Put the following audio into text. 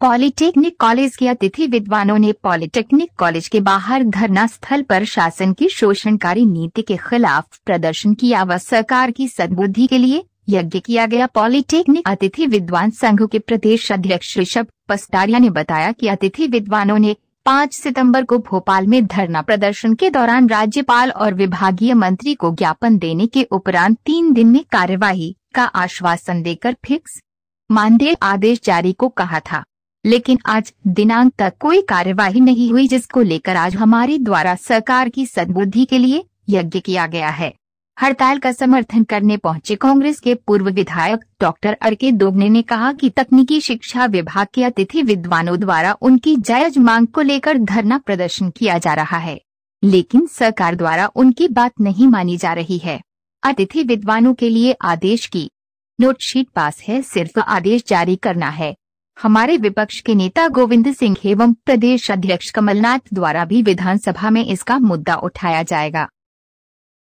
polytechnic college के अतिथि विद्वानों ने पॉलिटेक्निक कॉलेज के बाहर धरना स्थल पर शासन की शोषणकारी नीति के खिलाफ प्रदर्शन किया व सरकार की सद्बुद्धि के लिए यज्ञ किया गया पॉलिटेक्निक अतिथि विद्वान संघ के प्रदेश अध्यक्ष ऋषभ पस्टारिया ने बताया कि अतिथि विद्वानों ने 5 सितंबर को भोपाल में धरना प्रदर्शन के दौरान राज्यपाल और विभागीय मंत्री को ज्ञापन देने के उपरांत तीन दिन में कार्यवाही का आश्वासन देकर फिक्स मानदेय आदेश जारी को कहा था लेकिन आज दिनांक तक कोई कार्यवाही नहीं हुई जिसको लेकर आज हमारे द्वारा सरकार की सदबुद्धि के लिए यज्ञ किया गया है हड़ताल का समर्थन करने पहुंचे कांग्रेस के पूर्व विधायक डॉक्टर आर के दोगने ने कहा कि तकनीकी शिक्षा विभाग के अतिथि विद्वानों द्वारा उनकी जायज मांग को लेकर धरना प्रदर्शन किया जा रहा है लेकिन सरकार द्वारा उनकी बात नहीं मानी जा रही है अतिथि विद्वानों के लिए आदेश की नोटशीट पास है सिर्फ आदेश जारी करना है हमारे विपक्ष के नेता गोविंद सिंह एवं प्रदेश अध्यक्ष कमलनाथ द्वारा भी विधानसभा में इसका मुद्दा उठाया जाएगा